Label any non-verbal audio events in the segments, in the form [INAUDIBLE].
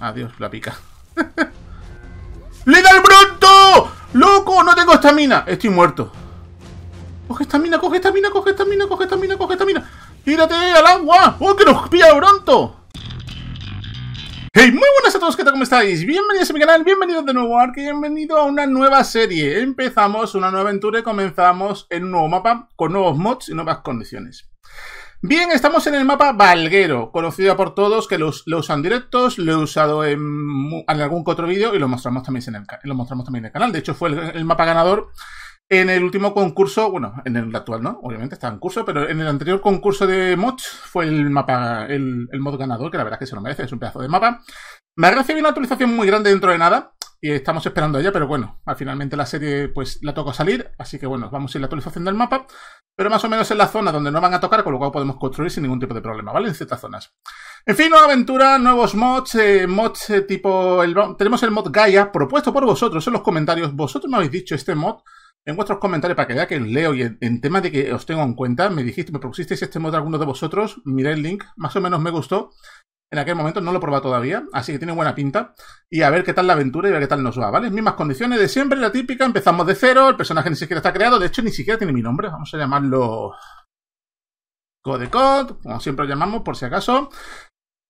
Adiós, la pica. [LAUGHS] ¡Le da el bronto! ¡Loco! ¡No tengo esta mina, Estoy muerto. Coge esta mina, coge esta mina, coge esta mina, coge esta mina, coge esta mina. ¡Tírate al agua! ¡Oh, que nos pilla el bronto! Hey, muy buenas a todos, ¿qué tal? ¿Cómo estáis? Bienvenidos a mi canal, bienvenidos de nuevo a Ark, bienvenido a una nueva serie. Empezamos una nueva aventura y comenzamos en un nuevo mapa con nuevos mods y nuevas condiciones. Bien, estamos en el mapa Valguero, conocido por todos, que lo, usan directos, lo he usado en, algún otro vídeo y lo mostramos, también en el, lo mostramos también en el canal. De hecho, fue el, mapa ganador en el último concurso, bueno, en el actual no, obviamente está en curso, pero en el anterior concurso de mods fue el mapa, el, el mod ganador, que la verdad es que se lo merece, es un pedazo de mapa. Me ha recibido una actualización muy grande dentro de nada. Y estamos esperando ella, pero bueno, ah, finalmente la serie pues la toca salir, así que bueno, vamos a ir la actualización del mapa, pero más o menos en la zona donde no van a tocar, con lo cual podemos construir sin ningún tipo de problema, ¿vale? En ciertas zonas. En fin, nueva aventura, nuevos mods, eh, mods eh, tipo... El, tenemos el mod Gaia, propuesto por vosotros en los comentarios, vosotros me habéis dicho este mod, en vuestros comentarios para que vea que leo y en, tema de que os tengo en cuenta, me dijiste, me propusisteis este mod de alguno de vosotros, miré el link, más o menos me gustó en aquel momento, no lo he probado todavía, así que tiene buena pinta. Y a ver qué tal la aventura y a ver qué tal nos va, ¿vale? Mismas condiciones de siempre, la típica, empezamos de cero, el personaje ni siquiera está creado, de hecho ni siquiera tiene mi nombre, vamos a llamarlo CodeCode, como siempre lo llamamos por si acaso.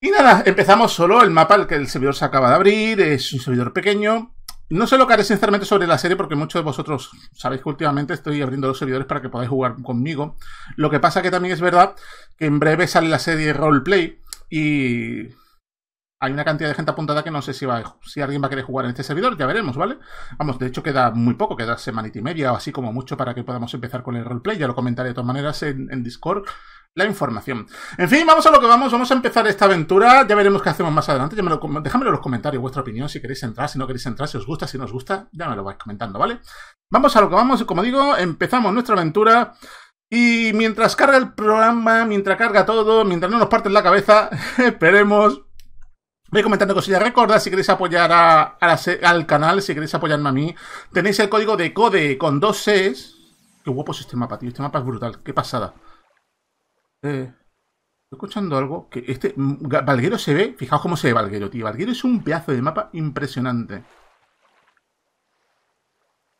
Y nada, empezamos solo el mapa, al que el servidor se acaba de abrir, es un servidor pequeño. No sé lo que haré sinceramente sobre la serie porque muchos de vosotros sabéis que últimamente estoy abriendo los servidores para que podáis jugar conmigo. Lo que pasa que también es verdad que en breve sale la serie Roleplay, y hay una cantidad de gente apuntada que no sé si, va, si alguien va a querer jugar en este servidor, ya veremos, ¿vale? Vamos, de hecho queda muy poco, queda semanita y media o así como mucho para que podamos empezar con el roleplay, ya lo comentaré de todas maneras en, Discord la información. En fin, vamos a lo que vamos, vamos a empezar esta aventura, ya veremos qué hacemos más adelante, ya en los comentarios vuestra opinión, si queréis entrar, si no queréis entrar, si os gusta, si no os gusta, ya me lo vais comentando, ¿vale? Vamos a lo que vamos, como digo, empezamos nuestra aventura y mientras carga el programa, mientras carga todo, mientras no nos parten la cabeza, [LAUGHS] esperemos. Voy comentando cosillas. Recordad si queréis apoyar al canal, si queréis apoyarme a mí, tenéis el código de CODE con dos Cs. Qué guapo es este mapa, tío. Este mapa es brutal. Qué pasada. Eh, estoy escuchando algo. Que este. Mm, Valguero se ve. Fijaos cómo se ve Valguero, tío. Valguero es un pedazo de mapa impresionante.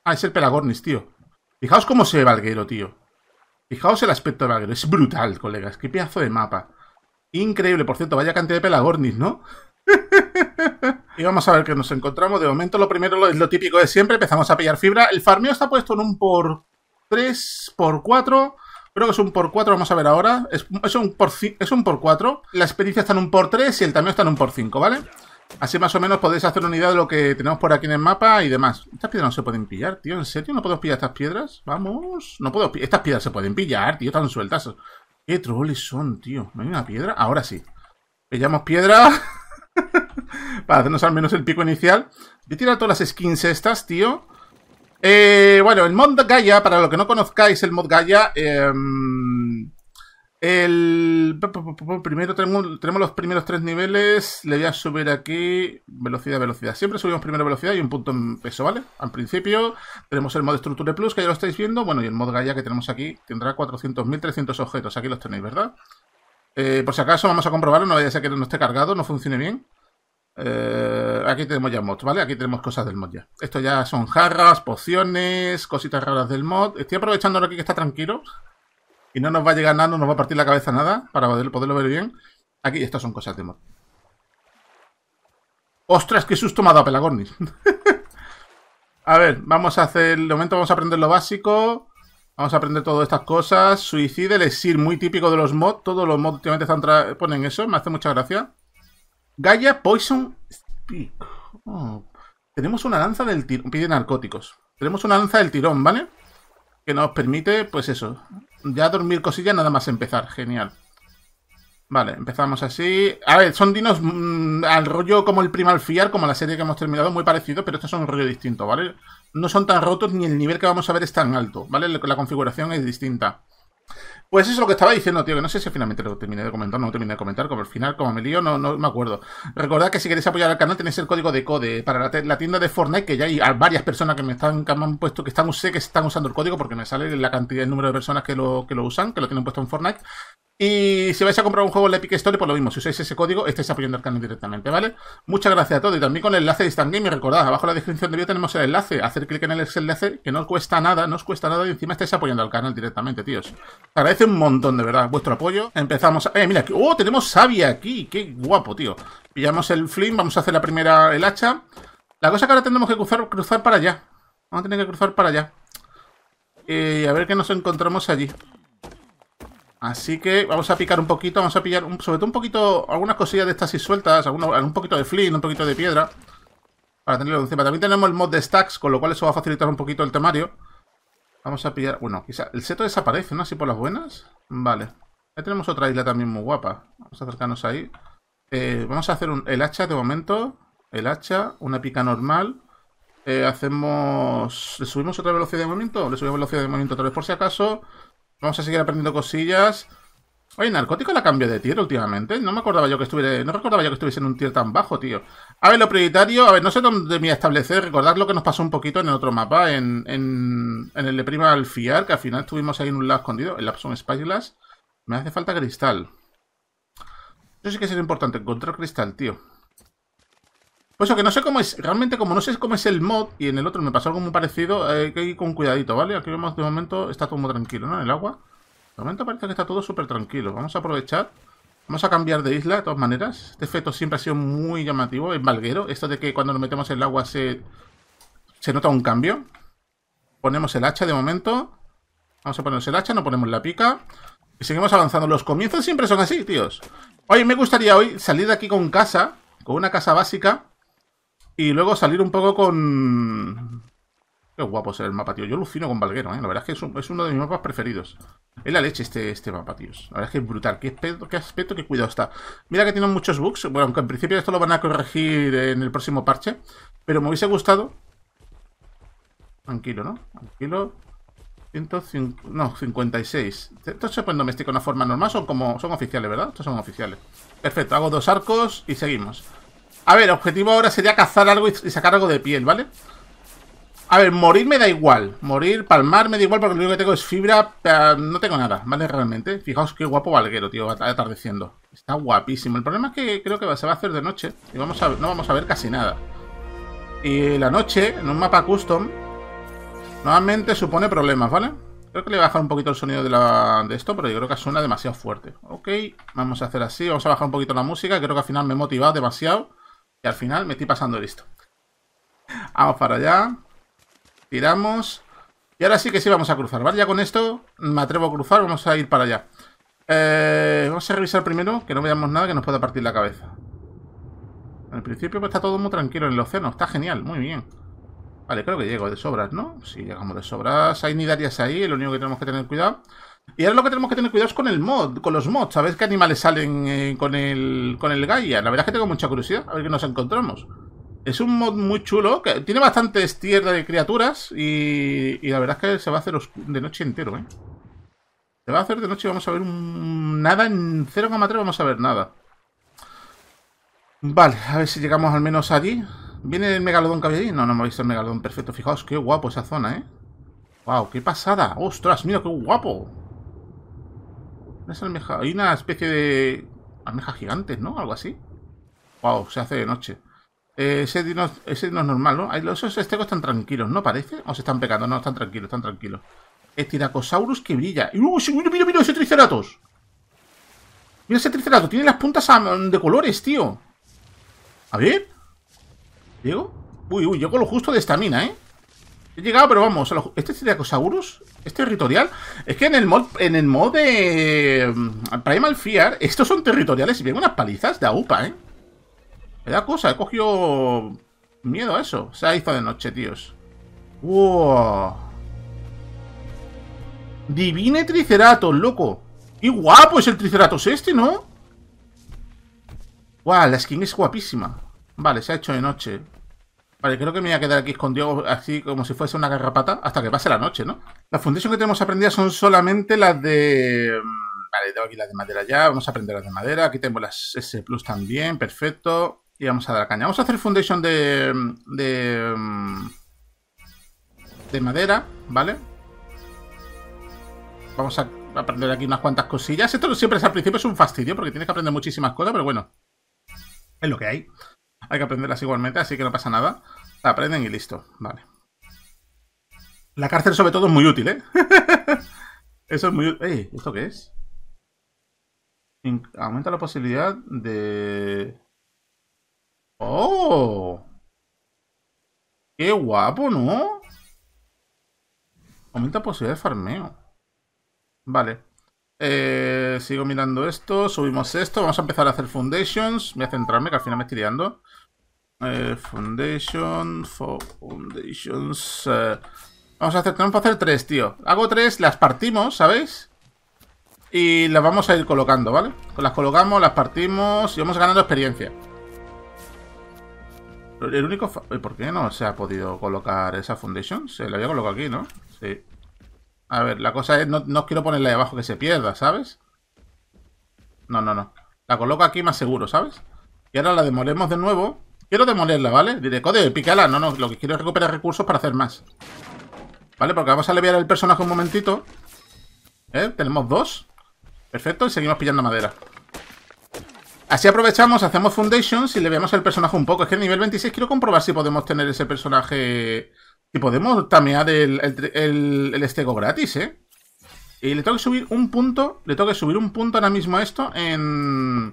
Ah, es el Pelagornis, tío. Fijaos cómo se ve Valguero, tío. Fijaos el aspecto del agro. Es brutal, colegas. Qué pedazo de mapa. Increíble, por cierto. Vaya cantidad de pelagornis, ¿no? [LAUGHS] y vamos a ver qué nos encontramos. De momento, lo primero es lo típico de siempre. Empezamos a pillar fibra. El farmeo está puesto en un por 3, por 4. Creo que es un por 4, vamos a ver ahora. Es, un por, 4. La experiencia está en un por 3 y el tamaño está en un por 5, ¿vale? Así más o menos podéis hacer una idea de lo que tenemos por aquí en el mapa y demás. Estas piedras no se pueden pillar, tío. ¿En serio? ¿No puedo pillar estas piedras? Vamos. No puedo Estas piedras se pueden pillar, tío. Están sueltas. ¿Qué troles son, tío? ¿No hay una piedra? Ahora sí. Pillamos piedra. [LAUGHS] Para hacernos al menos el pico inicial. Voy a tirar todas las skins estas, tío. Eh, bueno, el mod Gaia, para lo que no conozcáis el mod Gaia... Em, el primero tenemos, los primeros tres niveles. Le voy a subir aquí velocidad, velocidad. Siempre subimos primero velocidad y un punto en peso, ¿vale? Al principio tenemos el mod Structure Plus, que ya lo estáis viendo. Bueno, y el mod Gaia que tenemos aquí tendrá 400.300 objetos. Aquí los tenéis, ¿verdad? Eh, por si acaso vamos a comprobarlo, no vaya a ser que no esté cargado, no funcione bien. Eh, aquí tenemos ya mods, ¿vale? Aquí tenemos cosas del mod ya. Esto ya son jarras, pociones, cositas raras del mod. Estoy aprovechando aquí que está tranquilo y no nos va a llegar nada, no nos va a partir la cabeza nada para poderlo ver bien. Aquí, estas son cosas de mod. ¡Ostras, qué susto me ha dado Pelagornis! [LAUGHS] a ver, vamos a hacer... De momento vamos a aprender lo básico. Vamos a aprender todas estas cosas. Suicide, elixir, muy típico de los mods. Todos los mods últimamente están ponen eso. Me hace mucha gracia. Gaia Poison Speak. Oh. Tenemos una lanza del tirón. Pide narcóticos. Tenemos una lanza del tirón, ¿vale? Que nos permite, pues eso. Ya dormir cosilla nada más empezar. Genial. Vale, empezamos así. A ver, son dinos mm, al rollo como el Primal Fiar, como la serie que hemos terminado, muy parecido, pero estos son un rollo distinto, ¿vale? No son tan rotos ni el nivel que vamos a ver es tan alto, ¿vale? La configuración es distinta. Pues eso es lo que estaba diciendo, tío, que no sé si finalmente lo terminé de comentar, no lo terminé de comentar, como al final, como me lío, no, no me acuerdo. Recordad que si queréis apoyar al canal tenéis el código de CODE para la, la tienda de Fortnite, que ya hay varias personas que me están, que me han puesto, que están, sé que están usando el código porque me sale la cantidad, el número de personas que lo, que lo usan, que lo tienen puesto en Fortnite. Y si vais a comprar un juego en la Epic Story, por pues lo mismo, si usáis ese código, estáis apoyando al canal directamente, ¿vale? Muchas gracias a todos y también con el enlace de Stand Game. Y recordad, abajo en la descripción del vídeo tenemos el enlace. Hacer clic en el enlace, que no os cuesta nada, no os cuesta nada y encima estáis apoyando al canal directamente, tíos. Agradece un montón, de verdad, vuestro apoyo. Empezamos. A... Eh, mira, ¡oh! Tenemos Sabia aquí, qué guapo, tío. Pillamos el Flynn, vamos a hacer la primera, el hacha. La cosa que ahora tenemos que cruzar, cruzar para allá. Vamos a tener que cruzar para allá. Y eh, a ver qué nos encontramos allí. Así que vamos a picar un poquito, vamos a pillar sobre todo un poquito, algunas cosillas de estas y sueltas, un poquito de flint, un poquito de piedra, para tenerlo encima. También tenemos el mod de stacks, con lo cual eso va a facilitar un poquito el temario. Vamos a pillar, bueno, quizá el seto desaparece, ¿no? Así por las buenas. Vale. Ahí tenemos otra isla también muy guapa. Vamos a acercarnos ahí. Eh, vamos a hacer el hacha de momento, el hacha, una pica normal. Eh, hacemos... ¿Le subimos otra velocidad de movimiento? Le subimos velocidad de movimiento otra vez por si acaso. Vamos a seguir aprendiendo cosillas. Oye, narcótico la cambio de tier últimamente. No me acordaba yo que estuviera. No recordaba yo que estuviese en un tier tan bajo, tío. A ver, lo prioritario. A ver, no sé dónde me establecer. Recordad lo que nos pasó un poquito en el otro mapa. En, el de Prima al Fiar, que al final estuvimos ahí en un lado escondido. El Lapson Spyglass. Me hace falta cristal. Yo sí que es importante, encontrar cristal, tío. Pues eso, que no sé cómo es, realmente como no sé cómo es el mod, y en el otro me pasó algo muy parecido, eh, hay que ir con cuidadito, ¿vale? Aquí vemos de momento está todo muy tranquilo, ¿no? En el agua. De momento parece que está todo súper tranquilo. Vamos a aprovechar. Vamos a cambiar de isla, de todas maneras. Este efecto siempre ha sido muy llamativo, en valguero. Esto de que cuando nos metemos en el agua se, se nota un cambio. Ponemos el hacha de momento. Vamos a ponernos el hacha, no ponemos la pica. Y seguimos avanzando. Los comienzos siempre son así, tíos. hoy me gustaría hoy salir de aquí con casa, con una casa básica. Y luego salir un poco con... Qué guapo es el mapa, tío. Yo alucino con Valguero, ¿eh? La verdad es que es, uno de mis mapas preferidos. Es la leche este, este mapa, tío. La verdad es que es brutal. Qué aspecto, qué cuidado está. Mira que tiene muchos bugs. Bueno, aunque en principio esto lo van a corregir en el próximo parche. Pero me hubiese gustado... Tranquilo, ¿no? Tranquilo. 105... No, 56. Esto se puede domesticar de una forma normal. Son como... Son oficiales, ¿verdad? Estos son oficiales. Perfecto. Hago dos arcos y seguimos. A ver, el objetivo ahora sería cazar algo y, sacar algo de piel, ¿vale? A ver, morir me da igual. Morir, palmar me da igual porque lo único que tengo es fibra. Eh, no tengo nada, ¿vale? Realmente. Fijaos qué guapo valguero, tío, atardeciendo. Está guapísimo. El problema es que creo que se va a hacer de noche. Y vamos a, no vamos a ver casi nada. Y la noche, en un mapa custom, normalmente supone problemas, ¿vale? Creo que le voy a bajar un poquito el sonido de, de esto, pero yo creo que suena demasiado fuerte. Ok, vamos a hacer así. Vamos a bajar un poquito la música. Creo que al final me he motivado demasiado. Y al final me estoy pasando listo. Vamos para allá. Tiramos. Y ahora sí que sí vamos a cruzar, ¿vale? Ya con esto me atrevo a cruzar, vamos a ir para allá. Eh, vamos a revisar primero que no veamos nada que nos pueda partir la cabeza. Al principio pues, está todo muy tranquilo en el océano, está genial, muy bien. Vale, creo que llego de sobras, ¿no? si llegamos de sobras. Hay nidarias ahí, lo único que tenemos que tener cuidado y ahora lo que tenemos que tener cuidado es con el mod, con los mods, a ver qué animales salen eh, con el con el Gaia. La verdad es que tengo mucha curiosidad, a ver qué nos encontramos. Es un mod muy chulo, que tiene bastantes tierras de criaturas y, y, la verdad es que se va a hacer de noche entero, ¿eh? Se va a hacer de noche y vamos a ver nada, en 0,3 vamos a ver nada. Vale, a ver si llegamos al menos allí. ¿Viene el megalodón que había No, no me ha visto el megalodón, perfecto. Fijaos, qué guapo esa zona, ¿eh? ¡Wow! ¡Qué pasada! ¡Ostras! ¡Mira qué guapo! Hay una especie de almejas gigantes, ¿no? Algo así. Wow, se hace de noche. Eh, ese, no es normal, ¿no? Los esos estecos están tranquilos, ¿no parece? O se están pegando, no, están tranquilos, están tranquilos. Estiracosaurus que brilla. ¡Uh, mira, mira, mira ese triceratos! Mira ese triceratos, tiene las puntas de colores, tío. A ver. ¿Llego? Uy, uy, Yo con lo justo de estamina, ¿eh? He llegado, pero vamos, este es de es territorial. Es que en el mod, en el de mm, Primal Fear, estos son territoriales y vienen unas palizas de AUPA, ¿eh? Me da cosa, he cogido miedo a eso. Se ha hizo de noche, tíos. ¡Wow! Divine Triceratops, loco. ¡Qué guapo es el Triceratops este, ¿no? ¡Wow! La skin es guapísima. Vale, se ha hecho de noche. Vale, creo que me voy a quedar aquí escondido así como si fuese una garrapata hasta que pase la noche, ¿no? Las foundation que tenemos aprendidas son solamente las de... Mm, vale, tengo aquí las de madera ya, vamos a aprender las de madera. Aquí tengo las S Plus también, perfecto. Y vamos a dar caña. Vamos a hacer foundation de... Mm, de... Mm, de madera, ¿vale? Vamos a aprender aquí unas cuantas cosillas. Esto siempre al principio es un fastidio porque tienes que aprender muchísimas cosas, pero bueno. Es lo que hay. Hay que aprenderlas igualmente, así que no pasa nada. La aprenden y listo. Vale. La cárcel sobre todo es muy útil, ¿eh? [LAUGHS] Eso es muy útil. ¿esto qué es? aumenta la posibilidad de... ¡Oh! ¡Qué guapo, ¿no? Aumenta posibilidad de farmeo. Vale. Eh, sigo mirando esto, subimos esto, vamos a empezar a hacer foundations. Voy a centrarme, que al final me estoy liando. Eh, foundation, foundations. Eh. Vamos a hacer, tenemos que hacer tres, tío. Hago tres, las partimos, ¿sabéis? Y las vamos a ir colocando, ¿vale? Las colocamos, las partimos y vamos ganando experiencia. El único... ¿Por qué no se ha podido colocar esa foundation? Se la había colocado aquí, ¿no? Sí. A ver, la cosa es... No, no quiero ponerla de abajo que se pierda, ¿sabes? No, no, no. La coloco aquí más seguro, ¿sabes? Y ahora la demolemos de nuevo Quiero demolerla, ¿vale? Diré, code, pícala. No, no, lo que quiero es recuperar recursos para hacer más. ¿Vale? Porque vamos a aliviar el personaje un momentito. ¿Eh? Tenemos dos. Perfecto, y seguimos pillando madera. Así aprovechamos, hacemos Foundations y le vemos el personaje un poco. Es que en nivel 26 quiero comprobar si podemos tener ese personaje... Si podemos tamear el, el estego gratis, ¿eh? Y le tengo que subir un punto... Le tengo que subir un punto ahora mismo a esto en...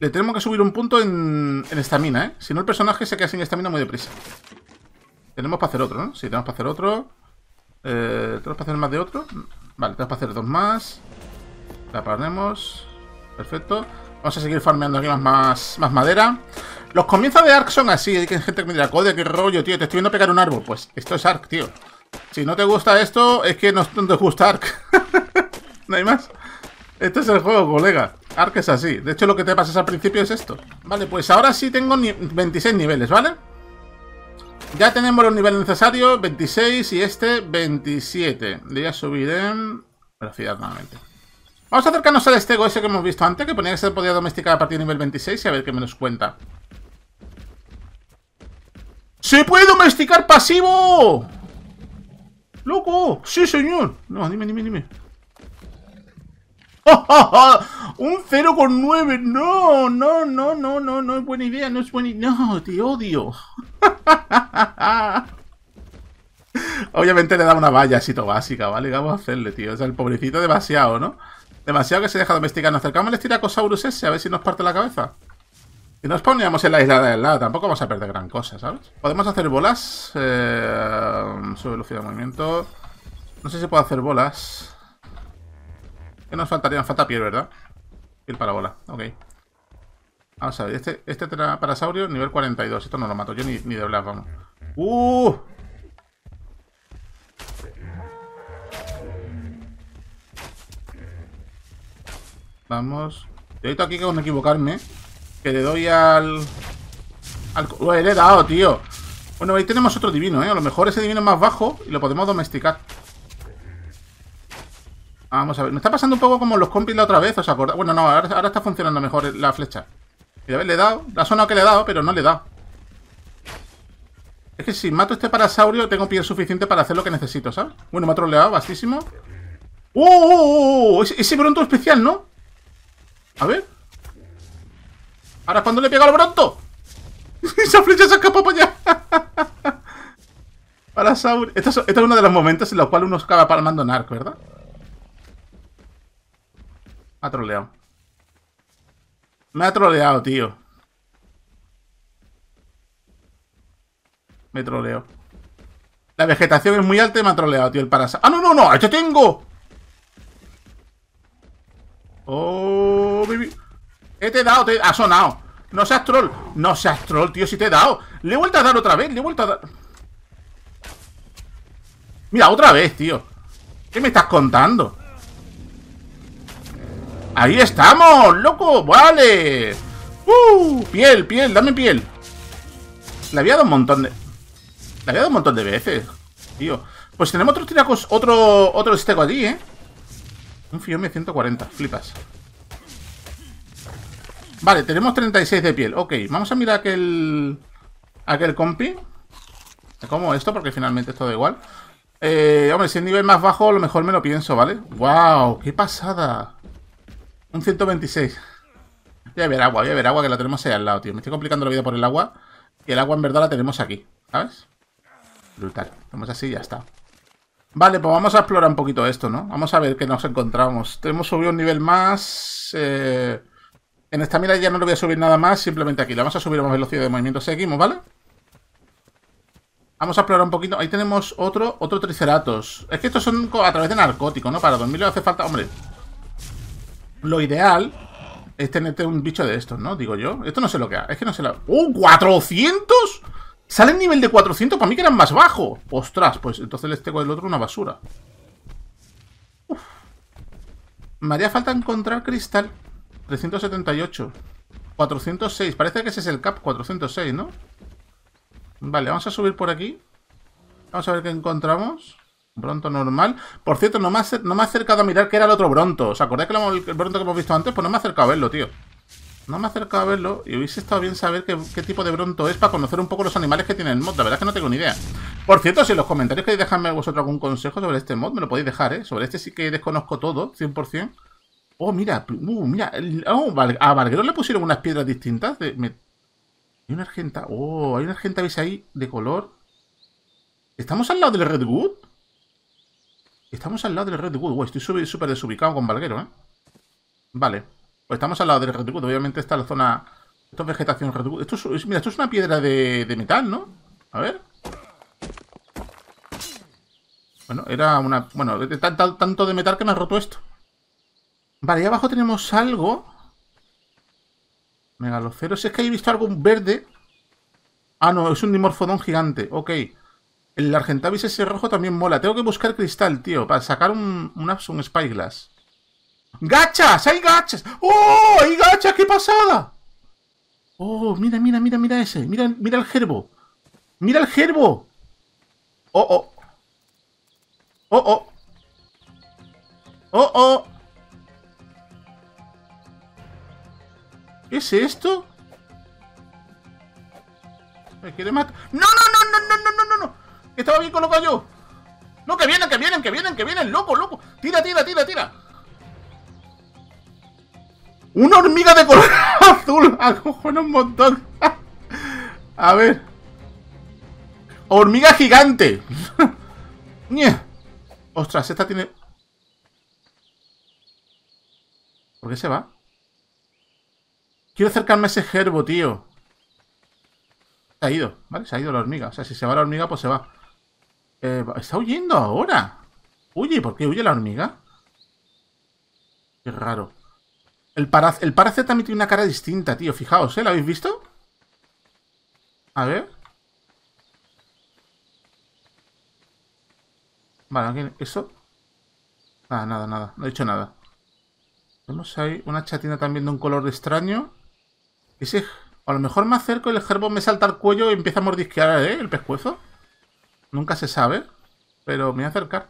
Le tenemos que subir un punto en estamina, mina, ¿eh? Si no, el personaje se queda sin estamina muy deprisa. Tenemos para hacer otro, ¿no? Sí, tenemos para hacer otro. Eh, ¿Tenemos para hacer más de otro? Vale, tenemos para hacer dos más. La ponemos. Perfecto. Vamos a seguir farmeando aquí más, más, madera. Los comienzos de Ark son así. Hay gente que me dirá, code, qué rollo, tío. Te estoy viendo pegar un árbol. Pues esto es Ark, tío. Si no te gusta esto, es que no, te gusta Ark. [LAUGHS] no hay más. esto es el juego, colega que es así. De hecho, lo que te pasas al principio es esto. Vale, pues ahora sí tengo 26 niveles, ¿vale? Ya tenemos los niveles necesarios, 26 y este 27. Ya subir en velocidad nuevamente. Vamos a acercarnos al estego ese que hemos visto antes, que ponía que se podía domesticar a partir del nivel 26 y a ver qué menos cuenta. ¡Se puede domesticar pasivo! ¡Loco! ¡Sí, señor! No, dime, dime, dime. [LAUGHS] Un 0,9. No, no, no, no, no, no es buena idea. No es buena idea. No, te odio. [LAUGHS] Obviamente le da una valla así básica, ¿vale? Vamos a hacerle, tío. O sea, el pobrecito demasiado, ¿no? Demasiado que se deja domesticar. Nos acercamos al estiracosaurus ese, a ver si nos parte la cabeza. Si nos poníamos en la isla de lado, tampoco vamos a perder gran cosa, ¿sabes? Podemos hacer bolas. Eh, sube velocidad de movimiento. No sé si puedo hacer bolas que eh, nos faltaría? Nos falta piel, ¿verdad? Piel para bola, ok. Vamos a ver, este, este parasaurio nivel 42. Esto no lo mato yo ni, ni de Blas, vamos. ¡Uh! Vamos. de hecho aquí que no equivocarme. Que le doy al... al... le he dado, tío! Bueno, ahí tenemos otro divino, ¿eh? A lo mejor ese divino es más bajo y lo podemos domesticar. Vamos a ver, me está pasando un poco como los compis la otra vez, ¿os acordáis? Bueno, no, ahora, está funcionando mejor la flecha. Y a ver, le he dado, ha sonado que le he dado, pero no le he dado. Es que si mato este parasaurio, tengo piel suficiente para hacer lo que necesito, ¿sabes? Bueno, me ha troleado bastísimo. ¡Oh! oh, oh! Ese, bronto especial, ¿no? A ver. Ahora ¿cuándo cuando le pega al bronto. [LAUGHS] Esa flecha se ha para allá. [LAUGHS] Parasaurio. Este es, uno de los momentos en los cuales uno acaba palmando narco, ¿verdad? Me ha troleado. Me ha troleado, tío. Me troleo. La vegetación es muy alta y me ha troleado, tío. El parasa. ¡Ah, no, no, no! ¡Esto tengo! ¡Oh, baby! ¡He te he dado! Te... ¡Ha sonado! ¡No seas troll! ¡No seas troll, tío! ¡Si te he dado! ¡Le he vuelto a dar otra vez! ¡Le he vuelto a dar! Mira, otra vez, tío. ¿Qué me estás contando? Ahí estamos, loco, vale. Uh, piel, piel, dame piel. Le había dado un montón de... Le había dado un montón de veces, tío. Pues tenemos otros tiracos, otro, otro esteco allí, ¿eh? Un Fiume 140, flipas. Vale, tenemos 36 de piel. Ok, vamos a mirar aquel... Aquel compi. Como esto, porque finalmente esto da igual. Eh, hombre, si es nivel más bajo, a lo mejor me lo pienso, ¿vale? ¡Wow! ¡Qué pasada! Un 126. Voy a ver agua, voy a ver agua que la tenemos ahí al lado, tío. Me estoy complicando la vida por el agua. Y el agua en verdad la tenemos aquí, ¿sabes? Brutal. Vamos así ya está. Vale, pues vamos a explorar un poquito esto, ¿no? Vamos a ver qué nos encontramos. Tenemos subido un nivel más. Eh, en esta mira ya no lo voy a subir nada más, simplemente aquí. La vamos a subir a más velocidad de movimiento. Seguimos, ¿vale? Vamos a explorar un poquito. Ahí tenemos otro, otro Triceratos. Es que estos son a través de narcóticos, ¿no? Para dormir le hace falta... Hombre, lo ideal es tenerte un bicho de estos, ¿no? Digo yo. Esto no sé lo que... Ha. Es que no sé lo... ¡Uh! ¡400! Sale el nivel de 400, para mí que eran más bajo. Ostras, pues entonces les tengo el otro una basura. Uf. Me haría falta encontrar cristal. 378. 406. Parece que ese es el cap 406, ¿no? Vale, vamos a subir por aquí. Vamos a ver qué encontramos. Bronto normal. Por cierto, no me, ha, no acercado a mirar que era el otro Bronto. ¿Os acordáis que el Bronto que hemos visto antes? Pues no me ha acercado a verlo, tío. No me ha acercado a verlo y hubiese estado bien saber qué, tipo de Bronto es para conocer un poco los animales que tiene el mod. La verdad es que no tengo ni idea. Por cierto, si en los comentarios queréis dejarme vosotros algún consejo sobre este mod, me lo podéis dejar, ¿eh? Sobre este sí que desconozco todo, 100%. Oh, mira, uh, mira. Oh, a Valguero le pusieron unas piedras distintas. De, Hay una argenta. Oh, hay una argenta, ¿veis ahí? De color. ¿Estamos al lado del Redwood? Estamos al lado del Redwood. estoy súper desubicado con Valguero, ¿eh? Vale. Pues estamos al lado del Redwood. Obviamente está la zona... Esto es vegetación Redwood. Esto es, mira, esto es una piedra de, metal, ¿no? A ver. Bueno, era una... Bueno, tanto de metal que me ha roto esto. Vale, ahí abajo tenemos algo. Megaloceros. Es que he visto algo verde. Ah, no, es un dimorfodón gigante. Ok. El Argentavis ese rojo también mola. Tengo que buscar cristal, tío, para sacar un, un, Spyglass. ¡Gachas! ¡Hay gachas! ¡Oh! ¡Hay gachas! ¡Qué pasada! ¡Oh! Mira, mira, mira, mira ese. Mira, mira el gerbo. ¡Mira el gerbo! ¡Oh, oh! ¡Oh, oh! ¡Oh, oh! ¿Qué es esto? ¿Me quiere matar? ¡No, no, no, no, no, no, no, no! estaba bien colocado yo. No, que vienen, que vienen, que vienen, que vienen, loco, loco. Tira, tira, tira, tira. Una hormiga de color [LAUGHS] azul. Acojona un montón. [LAUGHS] A ver. Hormiga gigante. [LAUGHS] Ostras, esta tiene... ¿Por qué se va? Quiero acercarme a ese gerbo, tío. Se ha ido, ¿vale? Se ha ido la hormiga. O sea, si se va la hormiga, pues se va. Eh, ¿Está huyendo ahora? Huye, ¿por qué huye la hormiga? Qué raro. El, para, también tiene una cara distinta, tío. Fijaos, ¿eh? ¿La habéis visto? A ver. Vale, ¿eso? Nada, nada, nada. No he dicho nada. Vemos ahí una chatina también de un color extraño. Ese... A lo mejor me acerco y el gerbo me salta al cuello y empieza a mordisquear, ¿eh? El pescuezo. Nunca se sabe. Pero me voy a acercar.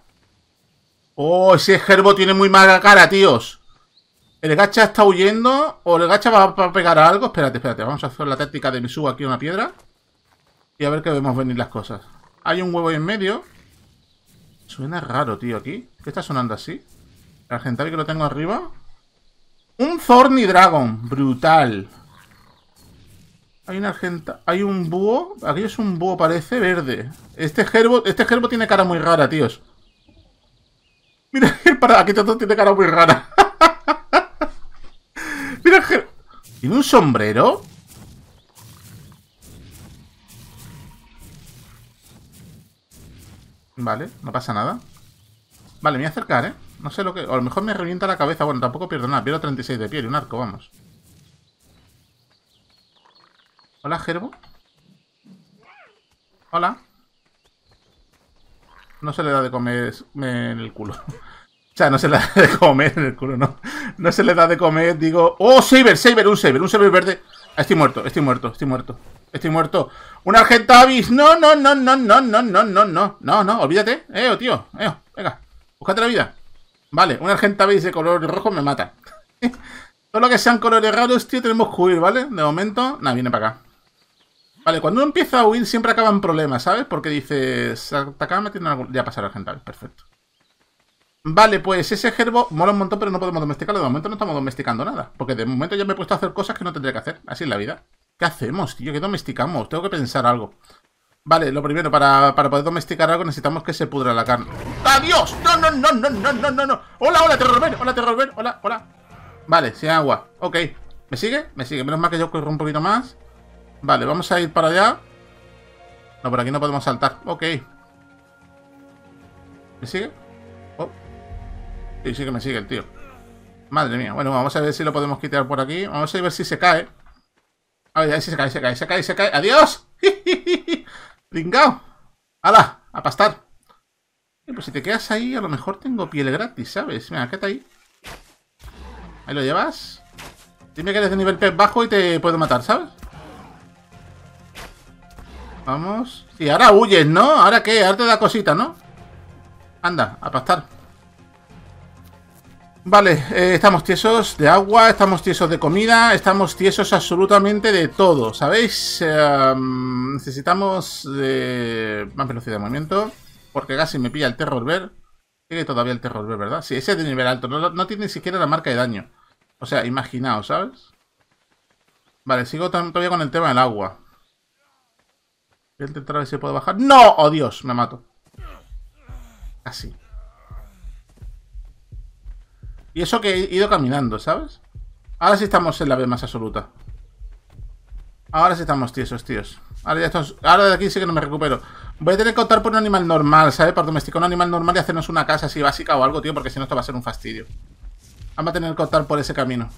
Oh, ese Gerbo tiene muy mala cara, tíos. El gacha está huyendo. O el gacha va a pegar a algo. Espérate, espérate. Vamos a hacer la táctica de Misu aquí a una piedra. Y a ver qué vemos venir las cosas. Hay un huevo ahí en medio. Suena raro, tío, aquí. ¿Qué está sonando así? El argentario que lo tengo arriba. Un Thorny Dragon. Brutal. Hay una argenta. Hay un búho. Aquí es un búho, parece verde. Este gerbo, este tiene cara muy rara, tíos. Mira, [LAUGHS] para aquí todo tiene cara muy rara. [LAUGHS] Mira, gerbo. ¿Tiene un sombrero? Vale, no pasa nada. Vale, me voy a acercar, ¿eh? No sé lo que... O a lo mejor me revienta la cabeza. Bueno, tampoco pierdo nada. Pierdo 36 de piel y un arco, vamos. Hola, Gerbo. Hola. No se le da de comer en el culo. o sea, no se le da de comer en el culo, no. No se le da de comer, digo... ¡Oh, Saber! Saber, un Saber, un Saber verde. Estoy muerto, estoy muerto, estoy muerto. Estoy muerto. ¡Un Argentavis! ¡No, no, no, no, no, no, no, no, no! No, no, olvídate. Eh, tío! ¡Eo! Venga, búscate la vida. Vale, un Argentavis de color rojo me mata. Todo lo que sean colores raros, tío, tenemos que huir, ¿vale? De momento... Nada, viene para acá. Vale, cuando uno empieza a huir siempre acaban problemas, ¿sabes? Porque dices, te me metiendo algo... Ya pasará, el gental, perfecto. Vale, pues ese gerbo mola un montón, pero no podemos domesticarlo. De momento no estamos domesticando nada. Porque de momento ya me he puesto a hacer cosas que no tendría que hacer. Así es la vida. ¿Qué hacemos, tío? ¿Qué domesticamos? Tengo que pensar algo. Vale, lo primero, para, poder domesticar algo necesitamos que se pudra la carne. ¡Adiós! ¡No, no, no, no, no, no, no, no! ¡Hola, hola, terror! ¡Hola, ¡Hola, hola! Vale, sin agua. Ok. ¿Me sigue? Me sigue. Menos mal que yo corro un poquito más. Vale, vamos a ir para allá. No, por aquí no podemos saltar. Ok. ¿Me sigue? Oh. Sí, sí que me sigue el tío. Madre mía. Bueno, vamos a ver si lo podemos quitar por aquí. Vamos a ver si se cae. A ver, a ver si se cae, se cae, se cae, se cae. ¡Adiós! [LAUGHS] ¡Pringao! ¡Hala! ¡A pastar! Pues si te quedas ahí, a lo mejor tengo piel gratis, ¿sabes? Mira, quédate ahí. Ahí lo llevas. Dime que eres de nivel pez bajo y te puedo matar, ¿sabes? Vamos. Y ahora huyen, ¿no? ¿Ahora qué? Ahora te da cosita, ¿no? Anda, a pastar. Vale, eh, estamos tiesos de agua, estamos tiesos de comida, estamos tiesos absolutamente de todo, ¿sabéis? Em, necesitamos más velocidad de movimiento, porque casi me pilla el terror ver. Tiene todavía el terror ver, ¿verdad? Sí, ese es de nivel alto, no, no tiene ni siquiera la marca de daño. O sea, imaginaos, ¿sabes? Vale, sigo todavía con el tema del agua. Voy a intentar a ver si puedo bajar. ¡No! ¡Oh, Dios! Me mato. Así. Y eso que he ido caminando, ¿sabes? Ahora sí estamos en la B más absoluta. Ahora sí estamos tiesos, tíos. Ahora, Ahora de aquí sí que no me recupero. Voy a tener que optar por un animal normal, ¿sabes? Para domesticar un animal normal y hacernos una casa así básica o algo, tío, porque si no esto va a ser un fastidio. Vamos a tener que optar por ese camino.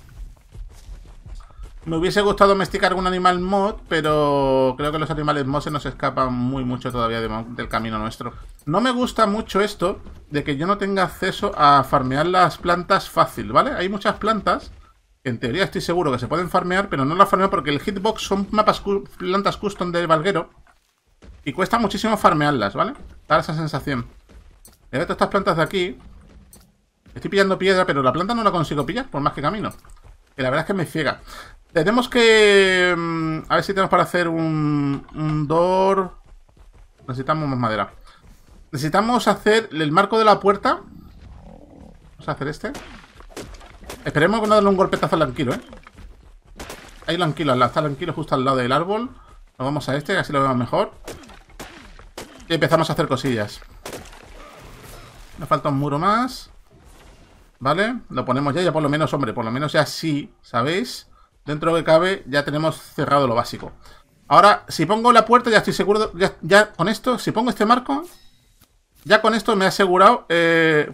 Me hubiese gustado domesticar algún animal mod, pero creo que los animales mod se nos escapan muy mucho todavía del camino nuestro. No me gusta mucho esto de que yo no tenga acceso a farmear las plantas fácil, ¿vale? Hay muchas plantas en teoría estoy seguro que se pueden farmear, pero no las farmeo porque el hitbox son mapas plantas custom de valguero y cuesta muchísimo farmearlas, ¿vale? Dar esa sensación. Le todas estas plantas de aquí. Estoy pillando piedra, pero la planta no la consigo pillar, por más que camino. Que la verdad es que me ciega. Tenemos que... Mm, a ver si tenemos para hacer un, un door... Necesitamos más madera. Necesitamos hacer el marco de la puerta. Vamos a hacer este. Esperemos que no darle un golpetazo tranquilo ¿eh? Ahí lo anquilo, está el justo al lado del árbol. Nos vamos a este, así lo vemos mejor. Y empezamos a hacer cosillas. Nos falta un muro más. ¿Vale? Lo ponemos ya, ya por lo menos, hombre, por lo menos ya sí, ¿sabéis? dentro de cabe ya tenemos cerrado lo básico. Ahora, si pongo la puerta, ya estoy seguro, ya, con esto, si pongo este marco, ya con esto me he asegurado, eh,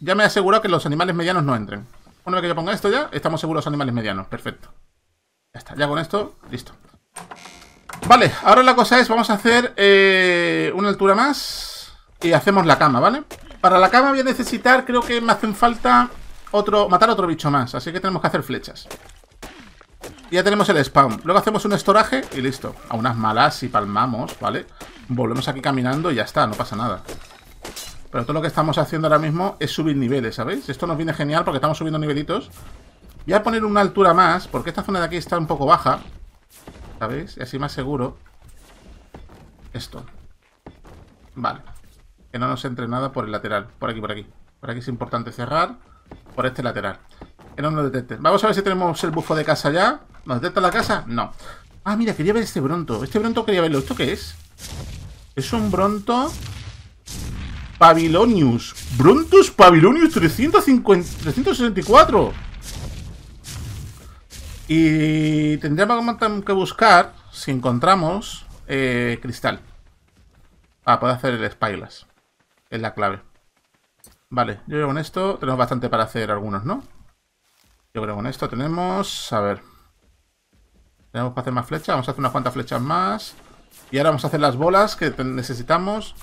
ya me he asegurado que los animales medianos no entren. Una vez que yo ponga esto ya, estamos seguros los animales medianos, perfecto. Ya está, ya con esto, listo. Vale, ahora la cosa es, vamos a hacer eh, una altura más y hacemos la cama, ¿vale? Para la cama voy a necesitar, creo que me hacen falta otro matar otro bicho más, así que tenemos que hacer flechas. Y ya tenemos el spawn. Luego hacemos un estoraje y listo. A unas malas y palmamos, ¿vale? Volvemos aquí caminando y ya está, no pasa nada. Pero todo lo que estamos haciendo ahora mismo es subir niveles, ¿sabéis? Esto nos viene genial porque estamos subiendo nivelitos. Voy a poner una altura más, porque esta zona de aquí está un poco baja. ¿Sabéis? Y así más seguro. Esto. Vale. Que no nos entre nada por el lateral. Por aquí, por aquí. Por aquí es importante cerrar. Por este lateral que no nos detecten. Vamos a ver si tenemos el bufo de casa ya. ¿Nos detecta la casa? No. Ah, mira, quería ver este bronto. Este bronto quería verlo. ¿Esto qué es? Es un bronto... Pavilonius. Brontus Pavilonius 350, 364. Y tendríamos que buscar, si encontramos, eh, cristal. Para poder hacer el Spyglass. Es la clave. Vale, yo con esto tenemos bastante para hacer algunos, ¿no? Yo creo que con esto tenemos... A ver. Tenemos para hacer más flechas. Vamos a hacer unas cuantas flechas más. Y ahora vamos a hacer las bolas que necesitamos.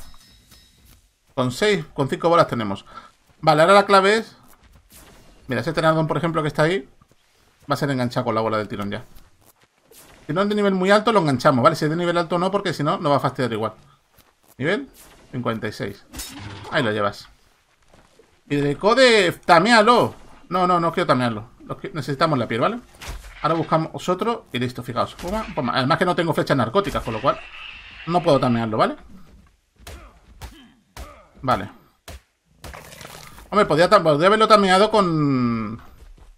Con 6, con 5 bolas tenemos. Vale, ahora la clave es... Mira, ese Tenardon, por ejemplo, que está ahí, va a ser enganchado con la bola del tirón ya. Si no es de nivel muy alto, lo enganchamos, ¿vale? Si es de nivel alto no, porque si no, No va a fastidiar igual. Nivel 56. Ahí lo llevas. Y de code, tamealo. No, no, no quiero tamearlo necesitamos la piel, ¿vale? Ahora buscamos otro y listo, fijaos. Además que no tengo flechas narcóticas, con lo cual no puedo tamearlo, ¿vale? Vale. Hombre, podría, haberlo tameado con...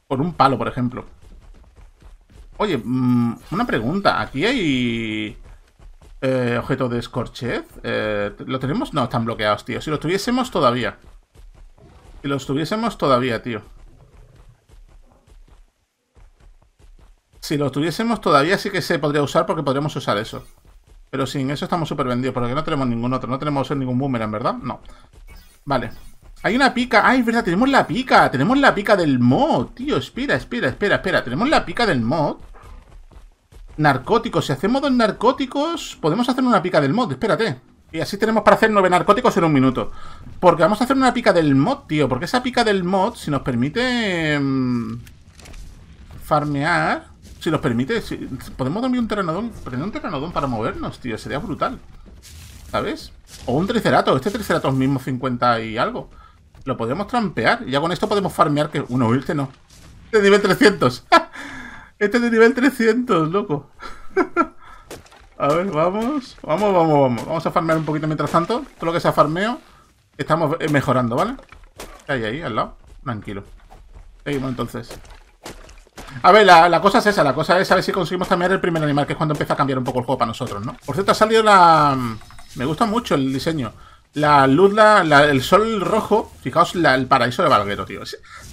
Con un palo, por ejemplo. Oye, mm, una pregunta. ¿Aquí hay eh, Objeto de escorchez? Eh, ¿Lo tenemos? No, están bloqueados, tío. Si los tuviésemos todavía. Si los tuviésemos todavía, tío. Si lo tuviésemos todavía sí que se podría usar porque podríamos usar eso. Pero sin eso estamos súper vendidos porque no tenemos ningún otro. No tenemos ningún boomerang, ¿verdad? No. Vale. Hay una pica. ¡Ay, es verdad! Tenemos la pica. Tenemos la pica del mod. Tío, espera, espera, espera, espera. Tenemos la pica del mod. Narcóticos. Si hacemos dos narcóticos, podemos hacer una pica del mod. Espérate. Y así tenemos para hacer nueve narcóticos en un minuto. Porque vamos a hacer una pica del mod, tío. Porque esa pica del mod, si nos permite... Mm, farmear... Si nos permite, podemos dormir un teranodón Prende un teranodón para movernos, tío. Sería brutal. ¿Sabes? O un tricerato Este tricerato es mismo 50 y algo. Lo podemos trampear. Y ya con esto podemos farmear que... Uno, este no. Este de nivel 300. [LAUGHS] este es de nivel 300, loco. [LAUGHS] a ver, vamos. Vamos, vamos, vamos. Vamos a farmear un poquito mientras tanto. Todo lo que sea farmeo, estamos mejorando, ¿vale? Ahí, ahí, al lado. Tranquilo. Seguimos entonces. A ver, la, cosa es esa, la cosa es a ver si conseguimos cambiar el primer animal, que es cuando empieza a cambiar un poco el juego para nosotros, ¿no? Por cierto, ha salido la... Mm, me gusta mucho el diseño. La luz, la, el sol rojo, fijaos el paraíso de Valguero, tío.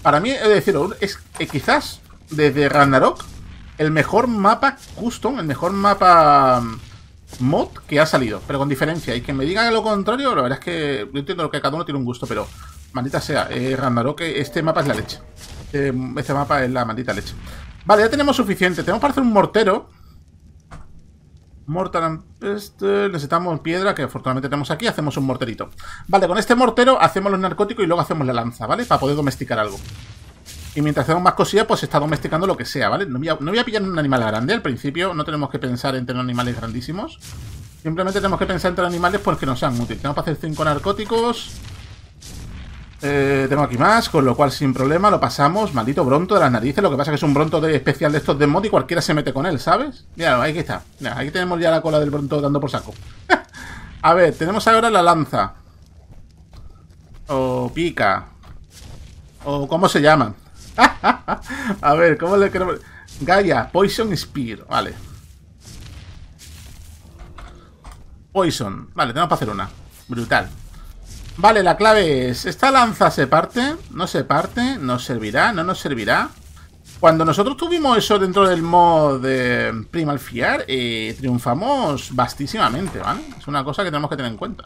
para mí, he de decirlo, es, que eh, quizás desde Randarok el mejor mapa custom, el mejor mapa mm, mod que ha salido, pero con diferencia. Y que me digan lo contrario, la verdad es que yo entiendo que cada uno tiene un gusto, pero maldita sea, eh, eh este mapa es la leche. Este, este mapa es la maldita leche. Vale, ya tenemos suficiente. Tenemos para hacer un mortero. Mortar este, necesitamos piedra, que afortunadamente tenemos aquí. Hacemos un morterito. Vale, con este mortero hacemos los narcóticos y luego hacemos la lanza, ¿vale? Para poder domesticar algo. Y mientras hacemos más cosillas, pues está domesticando lo que sea, ¿vale? No voy, a, pillar un animal grande al principio. No tenemos que pensar en tener animales grandísimos. Simplemente tenemos que pensar en tener animales porque pues, nos sean útiles. Tenemos para hacer 5 narcóticos. Eh, tengo aquí más, con lo cual sin problema lo pasamos. Maldito bronto de las narices. Lo que pasa es que es un bronto de especial de estos de mod y cualquiera se mete con él, ¿sabes? Míralo, ahí está. Mira, aquí tenemos ya la cola del bronto dando por saco. [LAUGHS] a ver, tenemos ahora la lanza. O pica. O cómo se llaman [LAUGHS] a ver, ¿cómo le queremos...? Gaia, Poison Spear, vale. Poison, vale, tenemos para hacer una. Brutal. Vale, la clave es, ¿esta lanza se parte? ¿No se parte? ¿Nos servirá? ¿No nos servirá? Cuando nosotros tuvimos eso dentro del mod de Primal Fiar, eh, triunfamos vastísimamente, ¿vale? Es una cosa que tenemos que tener en cuenta.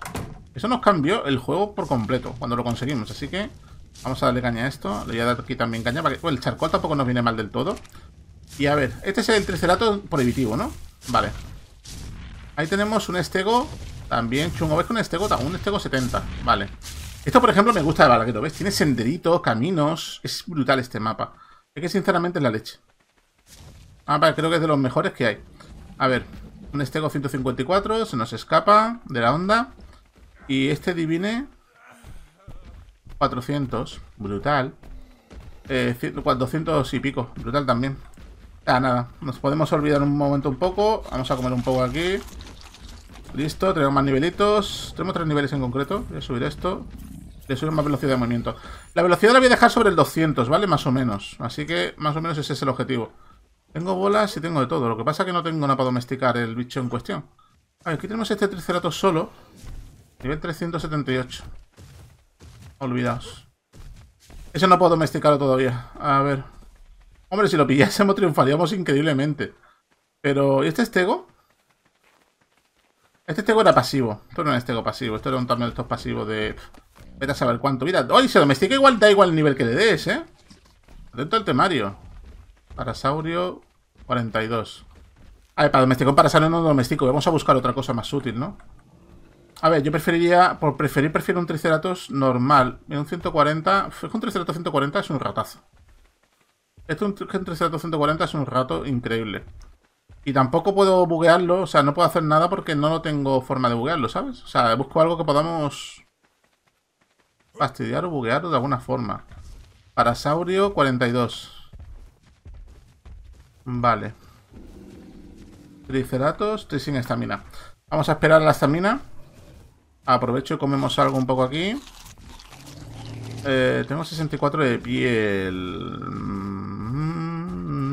Eso nos cambió el juego por completo cuando lo conseguimos, así que vamos a darle caña a esto. Le voy a dar aquí también caña Bueno, el charco tampoco nos viene mal del todo. Y a ver, este es el tercerato prohibitivo, ¿no? Vale. Ahí tenemos un estego también chungo. ¿Ves con este gota? Un estego 70. Vale. Esto, por ejemplo, me gusta de Balagueto. ¿Ves? Tiene senderitos, caminos. Es brutal este mapa. Es que, sinceramente, es la leche. Ah, Creo que es de los mejores que hay. A ver. Un estego 154. Se nos escapa de la onda. Y este divine... 400. Brutal. 200 eh, y pico. Brutal también. Ah, nada. Nos podemos olvidar un momento un poco. Vamos a comer un poco aquí. Listo, tenemos más nivelitos. Tenemos tres niveles en concreto. Voy a subir esto. Le subo más velocidad de movimiento. La velocidad la voy a dejar sobre el 200, ¿vale? Más o menos. Así que más o menos ese es el objetivo. Tengo bolas y tengo de todo. Lo que pasa es que no tengo nada para domesticar el bicho en cuestión. A ver, aquí tenemos este Triceratops solo. Nivel 378. Olvidaos. Eso no puedo domesticarlo todavía. A ver. Hombre, si lo pillásemos [LAUGHS] triunfaríamos increíblemente. Pero, ¿y este Estego? Este tengo era pasivo. Esto no es este stego pasivo. Esto era un torneo de estos pasivos de... Vete a saber cuánto. Mira, hoy se domestica igual, da igual el nivel que le des, ¿eh? Atento al temario. Parasaurio 42. A ver, para domesticar un parasaurio no domestico. Vamos a buscar otra cosa más útil, ¿no? A ver, yo preferiría... Por preferir, prefiero un Triceratops normal. Mira, un 140... Es un Triceratops 140 es un ratazo. Este un Triceratops 140 es un rato increíble. Y tampoco puedo buguearlo, o sea, no puedo hacer nada porque no lo tengo forma de buguearlo, ¿sabes? O sea, busco algo que podamos fastidiar o buguearlo de alguna forma. Parasaurio 42. Vale. Triceratos, estoy sin estamina. Vamos a esperar la estamina. Aprovecho y comemos algo un poco aquí. Eh, tengo 64 de piel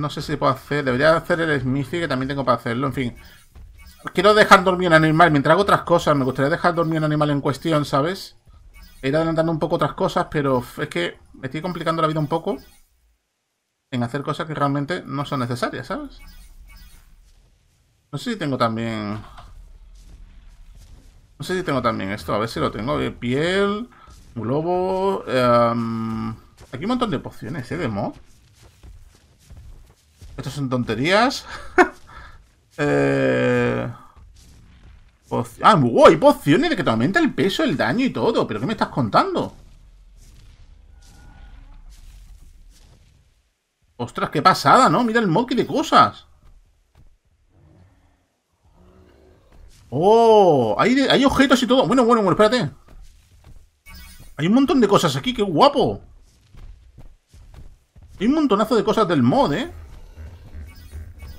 no sé si puedo hacer. Debería hacer el Smithy, que también tengo para hacerlo. En fin. Quiero dejar dormir un animal. Mientras hago otras cosas, me gustaría dejar dormir un animal en cuestión, ¿sabes? ir adelantando un poco otras cosas, pero es que me estoy complicando la vida un poco en hacer cosas que realmente no son necesarias, ¿sabes? No sé si tengo también... No sé si tengo también esto, a ver si lo tengo. Eh, piel, globo... Em, aquí un montón de pociones, ¿eh? De mod. Estas son tonterías. [LAUGHS] eh... ah, wow, hay pociones de que te aumenta el peso, el daño y todo. ¿Pero qué me estás contando? Ostras, qué pasada, ¿no? Mira el moque de cosas. ¡Oh! Hay, hay objetos y todo. Bueno, bueno, bueno, espérate. Hay un montón de cosas aquí, qué guapo. Hay un montonazo de cosas del mod, ¿eh?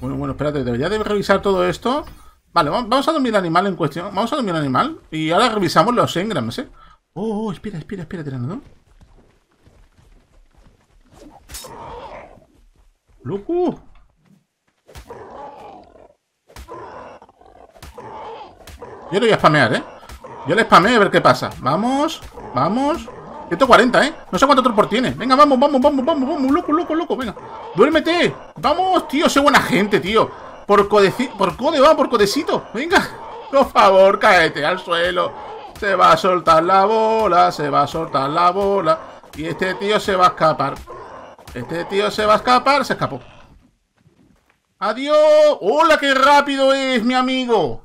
Bueno, bueno, espérate, ya de revisar todo esto. Vale, vamos a dormir al animal en cuestión. Vamos a dormir al animal. Y ahora revisamos los engrams, ¿eh? Oh, oh espera, espera, espera, ¿no? ¡Loco! Yo lo voy a spamear, ¿eh? Yo le spameo a ver qué pasa. Vamos, vamos. 140, ¿eh? No sé cuánto torpor tiene. Venga, vamos, vamos, vamos, vamos, vamos. Loco, loco, loco, venga. Duérmete. Vamos, tío. ¡Soy buena gente, tío. Por codecito! Por code va, por codecito. Venga. [LAUGHS] Por favor, cáete al suelo. Se va a soltar la bola. Se va a soltar la bola. Y este tío se va a escapar. Este tío se va a escapar. Se escapó. Adiós. Hola, qué rápido es, mi amigo.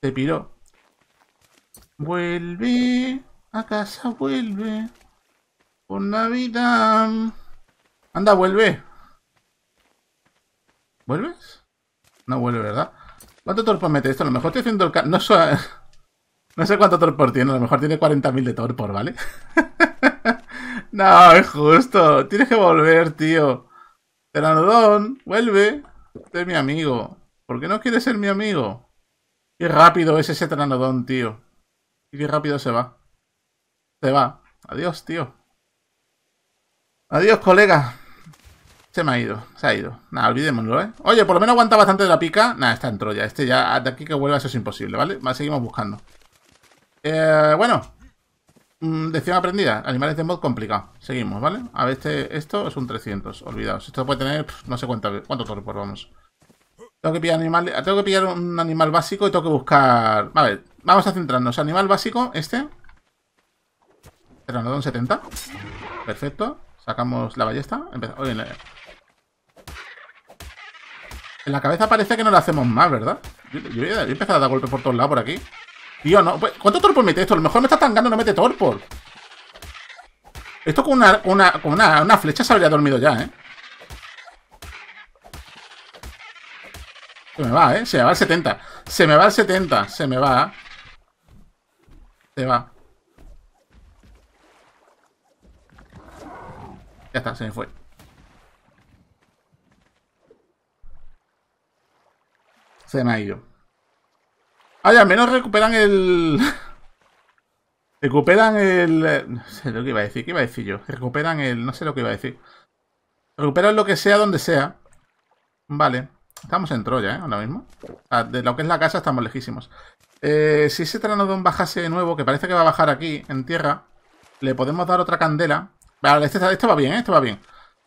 Te piró. Vuelve, a casa vuelve. Por Navidad. Anda, vuelve. ¿Vuelves? No vuelve, ¿verdad? ¿Cuánto torpor mete esto? A lo mejor estoy haciendo el... No, sé [LAUGHS] no sé cuánto torpor tiene. A lo mejor tiene 40.000 de torpor, ¿vale? [LAUGHS] no, es justo. Tienes que volver, tío. Teranodón, vuelve. Este es mi amigo. ¿Por qué no quiere ser mi amigo? Qué rápido es ese Teranodón, tío. Y qué rápido se va. Se va. Adiós, tío. Adiós, colega. Se me ha ido, se ha ido. Nada, olvidémoslo, ¿eh? Oye, por lo menos aguanta bastante de la pica. Nada, está en Troya. Este ya, de aquí que vuelva, eso es imposible, ¿vale? Seguimos buscando. Eh, bueno. Mm, decisión aprendida. Animales de mod complicado. Seguimos, ¿vale? A ver, este, esto es un 300. Olvidaos. Esto puede tener, no sé cuánto, cuánto por vamos. Tengo que pillar animal, tengo que pillar un animal básico y tengo que buscar... A ver, Vamos a centrarnos. Animal básico, este. en 70. Perfecto. Sacamos la ballesta. en la cabeza parece que no lo hacemos más, ¿verdad? Yo, he empezado a dar golpes por todos lados por aquí. Tío, no. Pues, ¿Cuánto torpor mete esto? A lo mejor me está tangando y no mete torpor. Esto con una, una flecha se habría dormido ya, ¿eh? Se me va, ¿eh? Se me va el 70. Se me va el 70. Se me va. Se va. Ya está, se me fue. Se me ha ido. Ah, al menos recuperan el... [LAUGHS] recuperan el... Eh, no sé lo que iba a decir. ¿Qué iba a decir yo? Recuperan el... No sé lo que iba a decir. Recuperan lo que sea donde sea. Vale. Estamos en Troya, ¿eh? Ahora mismo. Ah, de lo que es la casa estamos lejísimos. Eh, si ese Tranodon bajase de nuevo, que parece que va a bajar aquí, en tierra, le podemos dar otra candela. Vale, este, este, va bien, ¿eh? Este va bien.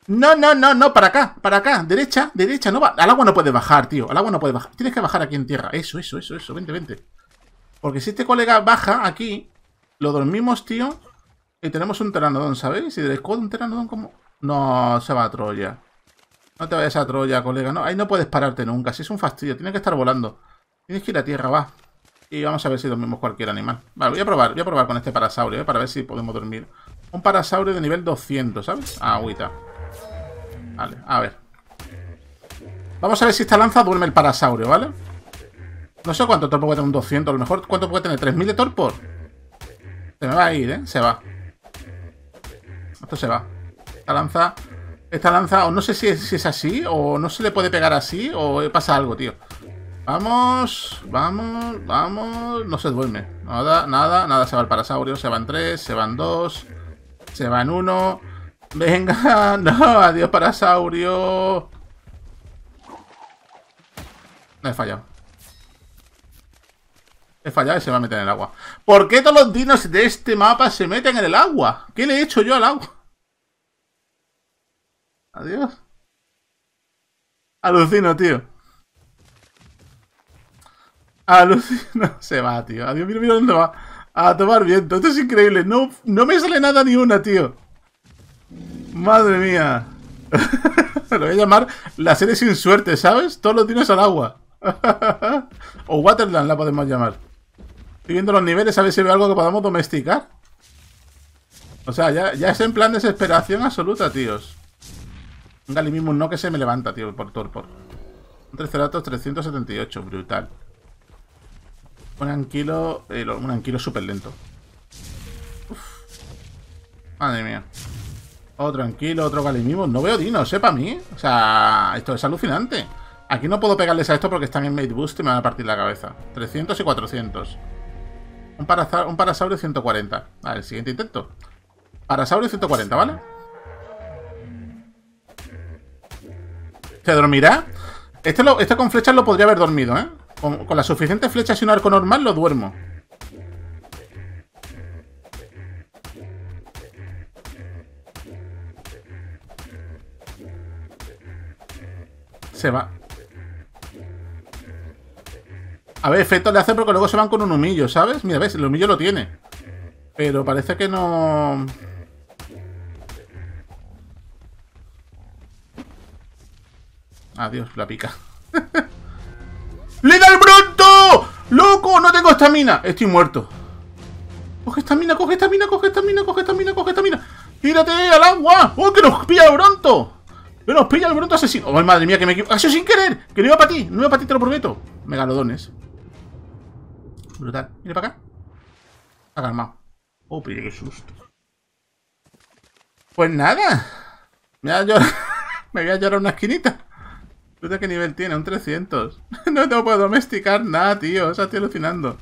No, no, no, no, para acá, para acá, derecha, derecha, no va. Al agua no puede bajar, tío, al agua no puede bajar. Tienes que bajar aquí en tierra. Eso, eso, eso, eso, vente, vente. Porque si este colega baja aquí, lo dormimos, tío, y tenemos un Tranodon, ¿sabéis? Y del escudo un Tranodon como... No, se va a Troya. No te vayas a Troya, colega. No, ahí no puedes pararte nunca. Si es un fastidio, tienes que estar volando. Tienes que ir a tierra, va. Y vamos a ver si dormimos cualquier animal. Vale, voy a probar, voy a probar con este parasaurio, ¿eh? para ver si podemos dormir. Un parasaurio de nivel 200, ¿sabes? Agüita. Vale, a ver. Vamos a ver si esta lanza duerme el parasaurio, ¿vale? No sé cuánto torpo puede tener un 200, a lo mejor cuánto puede tener, 3000 de torpo? Se me va a ir, ¿eh? Se va. Esto se va. Esta lanza Está lanzado. No sé si es, así o no se le puede pegar así o pasa algo, tío. Vamos, vamos, vamos. No se duerme. Nada, nada, nada. Se va el parasaurio, se van tres, se van dos, se van uno. Venga, [LAUGHS] no, adiós parasaurio. No he fallado. He fallado y se va a meter en el agua. ¿Por qué todos los dinos de este mapa se meten en el agua? ¿Qué le he hecho yo al agua? Adiós. Alucino, tío. Alucino. [LAUGHS] Se va, tío. Adiós, mira, mira dónde va. A tomar viento. Esto es increíble. No, no me sale nada ni una, tío. Madre mía. [LAUGHS] Lo voy a llamar la serie sin suerte, ¿sabes? Todos los tienes al agua. [LAUGHS] o Waterland la podemos llamar. Estoy viendo los niveles a ver si veo algo que podamos domesticar. O sea, ya, ya es en plan desesperación absoluta, tíos. Un mismo no que se me levanta, tío, por torpor. Un Triceratops 378, brutal. Un anquilo, eh, un anquilo súper lento. Madre mía. Otro anquilo, otro Galimimus No veo dinos, sepa ¿eh? a mí. O sea, esto es alucinante. Aquí no puedo pegarles a esto porque están en Mate Boost y me van a partir la cabeza. 300 y 400. Un, Parasauro un parasaurio 140. A ver, siguiente intento. Parasaurio 140, ¿vale? ¿Se dormirá? Este, este, con flechas lo podría haber dormido, ¿eh? Con, con las suficientes flechas y un arco normal lo duermo. Se va. A ver, efecto le hace porque luego se van con un humillo, ¿sabes? Mira, ves, el humillo lo tiene. Pero parece que no... Adiós, la pica. ¡Le [LAUGHS] da el bronto! ¡Loco! ¡No tengo estamina! Estoy muerto. Coge esta mina, coge esta mina, coge esta mina, coge esta mina, coge esta mina. ¡Tírate al agua! ¡Oh, que nos pilla el bronto! ¡Que nos pilla el bronto asesino! ¡Oh, madre mía, que me equivoco! ¡Eso sin querer! ¡Que no iba para ti! ¡No iba para ti, te lo prometo! Megalodones. Brutal. Mira para acá. Ha calmado. ¡Oh, pero qué susto! Pues nada. Me voy a llorar, [LAUGHS] me voy a llorar una esquinita qué nivel tiene? Un 300. [LAUGHS] no te puedo domesticar nada, tío. O sea, estoy alucinando.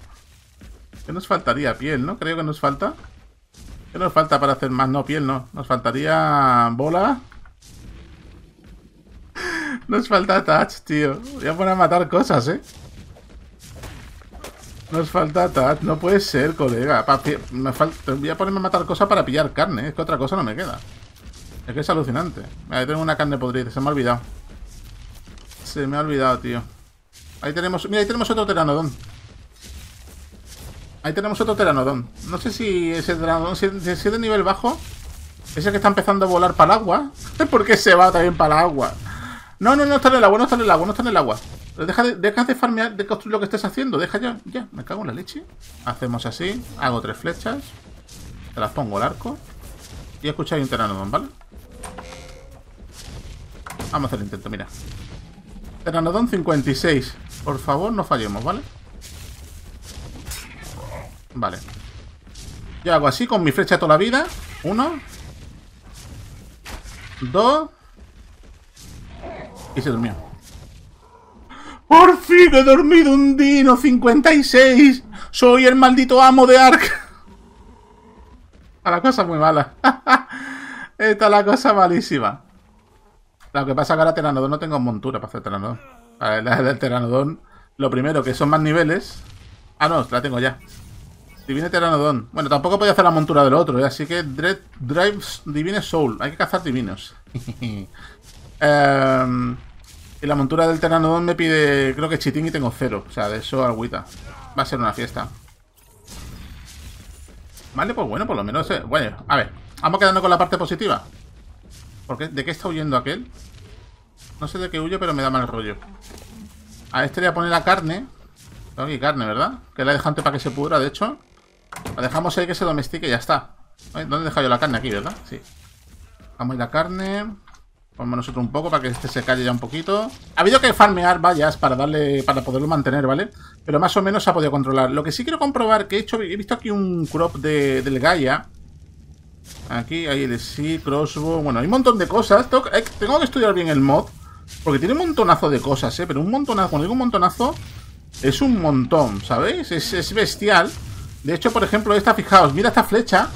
¿Qué nos faltaría? Piel, ¿no? Creo que nos falta. ¿Qué nos falta para hacer más? No, piel no. Nos faltaría bola. [LAUGHS] nos falta touch, tío. Voy a poner a matar cosas, ¿eh? Nos falta touch. No puede ser, colega. me falta... Voy a ponerme a matar cosas para pillar carne. Es que otra cosa no me queda. Es que es alucinante. Ahí tengo una carne podrida. Se me ha olvidado. Se me ha olvidado, tío. Ahí tenemos... Mira, ahí tenemos otro teranodón. Ahí tenemos otro teranodón. No sé si ese teranodón, si, es de nivel bajo, Ese que está empezando a volar para el agua. [LAUGHS] ¿Por qué se va también para el agua? No, no, no está en el agua, no está en el agua, no está en el agua. Deja de, deja farmear, de construir lo que estés haciendo. Deja ya, ya, me cago en la leche. Hacemos así, hago tres flechas. Te las pongo al arco. Y escucháis un teranodón, ¿vale? Vamos a hacer el intento, mira. Teranodon 56. Por favor, no fallemos, ¿vale? Vale. Yo hago así con mi flecha toda la vida. Uno. Dos. Y se durmió. ¡Por fin he dormido un Dino 56! ¡Soy el maldito amo de Ark! A [LAUGHS] ah, la cosa muy mala. [LAUGHS] Esta es la cosa malísima. Lo que pasa es que ahora Teranodon no tengo montura para hacer Teranodon. ver, la del Teranodon, lo primero, que son más niveles. Ah, no, la tengo ya. Divine Teranodon. Bueno, tampoco podía hacer la montura del otro, ¿eh? así que Dread Drives Divine Soul. Hay que cazar divinos. [LAUGHS] Em, y la montura del Teranodon me pide, creo que chitín y tengo cero. O sea, de eso agüita. Va a ser una fiesta. Vale, pues bueno, por lo menos... Eh, bueno, a ver, vamos quedando con la parte positiva. ¿De qué está huyendo aquel? No sé de qué huye, pero me da mal rollo. A este le voy a poner la carne. Tengo aquí carne, ¿verdad? Que la he dejado antes para que se pudra, de hecho. La dejamos ahí que se domestique y ya está. ¿Dónde he dejado yo la carne? Aquí, ¿verdad? Sí. Vamos a la carne. Ponemos nosotros un poco para que este se calle ya un poquito. Ha habido que farmear vallas para darle. para poderlo mantener, ¿vale? Pero más o menos se ha podido controlar. Lo que sí quiero comprobar, que he hecho. He visto aquí un crop de, del Gaia. Aquí hay el sí, crossbow. Bueno, hay un montón de cosas. Eh, tengo, que estudiar bien el mod. Porque tiene un montonazo de cosas, ¿eh? Pero un montonazo. Cuando digo un montonazo, es un montón, ¿sabéis? Es, bestial. De hecho, por ejemplo, esta, fijaos, mira esta flecha.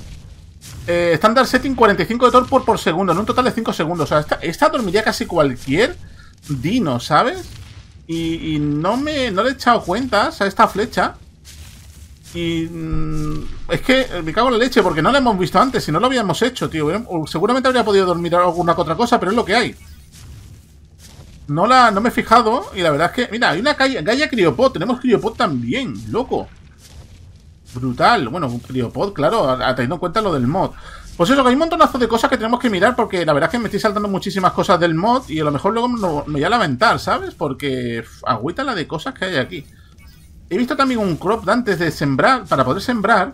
Estándar eh, setting 45 de Torpor por, segundo, en un total de 5 segundos. O sea, esta, dormiría casi cualquier dino, ¿sabes? Y, no me no le he echado cuentas a esta flecha. Y mm, es que eh, me cago en la leche porque no la hemos visto antes, si no lo habíamos hecho, tío. Seguramente habría podido dormir alguna otra cosa, pero es lo que hay. No, la, no me he fijado y la verdad es que... Mira, hay una calle, Gaia Criopod. Tenemos Criopod también, loco. Brutal. Bueno, un Criopod, claro, teniendo en cuenta lo del mod. Pues eso, que hay un montonazo de cosas que tenemos que mirar porque la verdad es que me estoy saltando muchísimas cosas del mod y a lo mejor luego me voy a lamentar, ¿sabes? Porque agüita la de cosas que hay aquí. He visto también un crop antes de sembrar, para poder sembrar.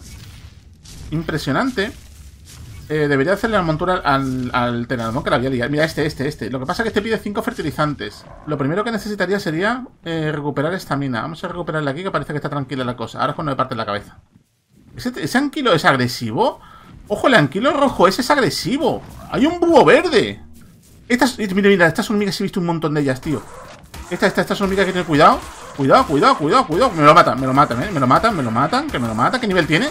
Impresionante. Eh, debería hacerle la montura al, al que la había Mira, este, este, este. Lo que pasa es que este pide cinco fertilizantes. Lo primero que necesitaría sería eh, recuperar esta mina. Vamos a recuperarla aquí, que parece que está tranquila la cosa. Ahora es cuando me parte la cabeza. ¿Ese, anquilo es agresivo? Ojo, el anquilo rojo ese es agresivo. Hay un búho verde. Estas, mira, mira, estas hormigas he visto un montón de ellas, tío. Esta, esta, estas hormigas que tener cuidado. Cuidado, cuidado, cuidado, cuidado. Me lo matan, me lo matan, eh. Me lo matan, me lo matan, que me lo mata. ¿Qué nivel tiene?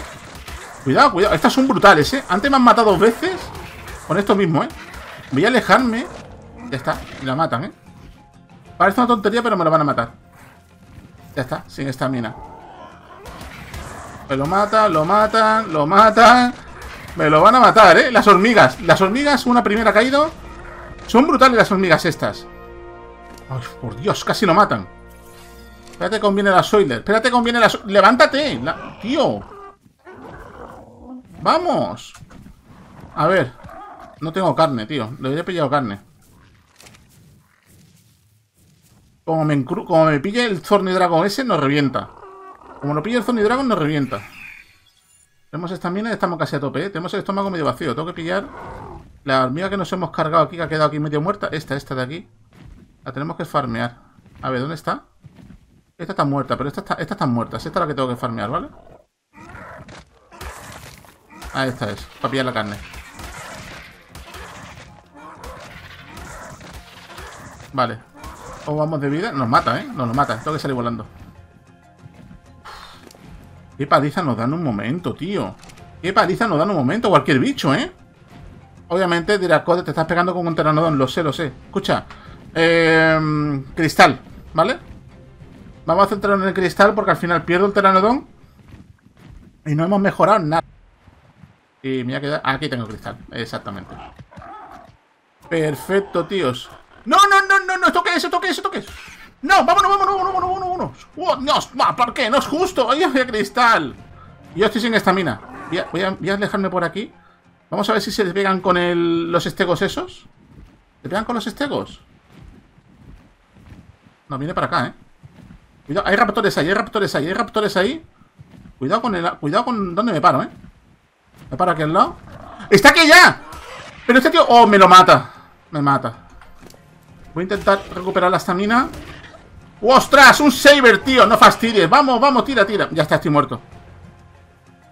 Cuidado, cuidado. Estas son brutales, ¿eh? Antes me han matado dos veces con esto mismo, ¿eh? Voy a alejarme. Ya está, me la matan, ¿eh? Parece una tontería, pero me lo van a matar. Ya está, sin esta mina. Me lo matan, lo matan, lo matan. Me lo van a matar, ¿eh? Las hormigas. Las hormigas, una primera ha caído. Son brutales las hormigas estas. Ay, por Dios, casi lo matan. Espérate conviene la Soiler. Espérate conviene la soiler. ¡Levántate! ¡Tío! ¡Vamos! A ver. No tengo carne, tío. Le he pillado carne. Como me, como me pille el Zorny Dragon ese, nos revienta. Como lo pille el zorni Dragon, nos revienta. Tenemos esta mina y estamos casi a tope, ¿eh? Tenemos el estómago medio vacío. Tengo que pillar la hormiga que nos hemos cargado aquí, que ha quedado aquí medio muerta. Esta, esta de aquí. La tenemos que farmear. A ver, ¿dónde está? Esta está muerta, pero esta está, esta muerta. Esta es la que tengo que farmear, ¿vale? Ah, esta es, para pillar la carne. Vale. O vamos de vida. Nos mata, ¿eh? Nos mata. Tengo que salir volando. Qué paliza nos dan un momento, tío. Qué paliza nos dan un momento. Cualquier bicho, ¿eh? Obviamente dirá, te estás pegando con un teranodón. Lo sé, lo sé. Escucha. Eh, cristal, ¿vale? Vamos a centrar en el cristal porque al final pierdo el teranodón. Y no hemos mejorado nada. Y me ha quedado... Aquí tengo cristal, exactamente. Perfecto, tíos. ¡No, no, no, no! no no esto eso, es, esto qué es! ¡No! ¡Vámonos, vámonos, vámonos, vámonos, vámonos! ¡Oh, no! ¿Por qué? ¡No es justo! ¡Oye, había cristal! Yo estoy sin estamina. Voy a, voy, a, dejarme por aquí. Vamos a ver si se despegan con el, los estegos esos. ¿Se pegan con los estegos? No, viene para acá, ¿eh? hay raptores ahí, hay raptores ahí, hay raptores ahí. Cuidado con el... Cuidado con... ¿Dónde me paro, eh? ¿Me paro aquí al lado? ¡Está aquí ya! Pero este tío... ¡Oh, me lo mata! Me mata. Voy a intentar recuperar la estamina. ¡Ostras! ¡Un saber, tío! ¡No fastidies! ¡Vamos, vamos! ¡Tira, tira! Ya está, estoy muerto.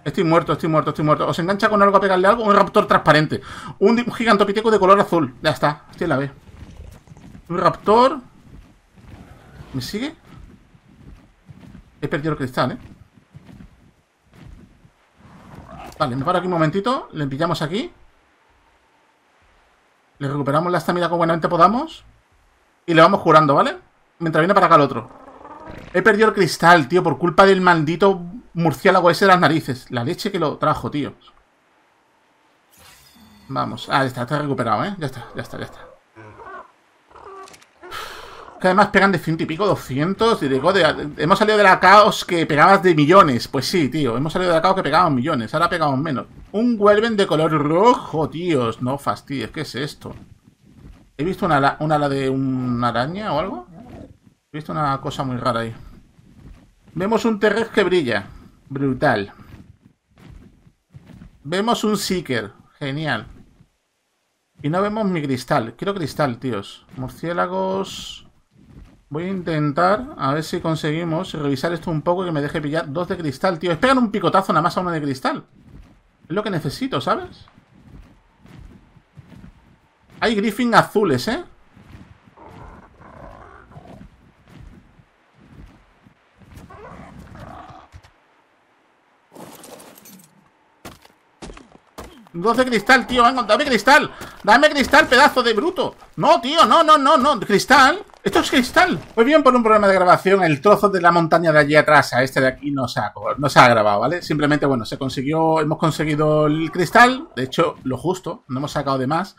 Estoy muerto, estoy muerto, estoy muerto. ¿Os engancha con algo a pegarle algo? Un raptor transparente. Un gigantopiteco de color azul. Ya está. Estoy en la B. Un raptor. ¿Me sigue? He perdido el cristal, ¿eh? Vale, me paro aquí un momentito. Le pillamos aquí. Le recuperamos la estamina como buenamente podamos. Y le vamos curando, ¿vale? Mientras viene para acá el otro. He perdido el cristal, tío, por culpa del maldito murciélago ese de las narices. La leche que lo trajo, tío. Vamos. Ah, ya está, está recuperado, ¿eh? Ya está, ya está, ya está que además pegan de ciento y pico, 200. Y digo, de, hemos salido de la caos que pegabas de millones. Pues sí, tío, hemos salido de la caos que pegábamos millones, ahora pegamos menos. Un huelven de color rojo, tíos, no fastidies, ¿qué es esto? ¿He visto una, ala, de una araña o algo? He visto una cosa muy rara ahí. Vemos un Terrex que brilla. Brutal. Vemos un Seeker. Genial. Y no vemos mi cristal. Quiero cristal, tíos. Murciélagos... Voy a intentar a ver si conseguimos revisar esto un poco y que me deje pillar dos de cristal, tío. esperan un picotazo nada más a uno de cristal. Es lo que necesito, ¿sabes? Hay griffin azules, ¿eh? ¡12 cristal, tío, venga, dame cristal Dame cristal, pedazo de bruto No, tío, no, no, no, no, cristal Esto es cristal Muy bien, por un problema de grabación El trozo de la montaña de allí atrás a este de aquí no se ha, grabado, ¿vale? Simplemente, bueno, se consiguió, hemos conseguido el cristal De hecho, lo justo, no hemos sacado de más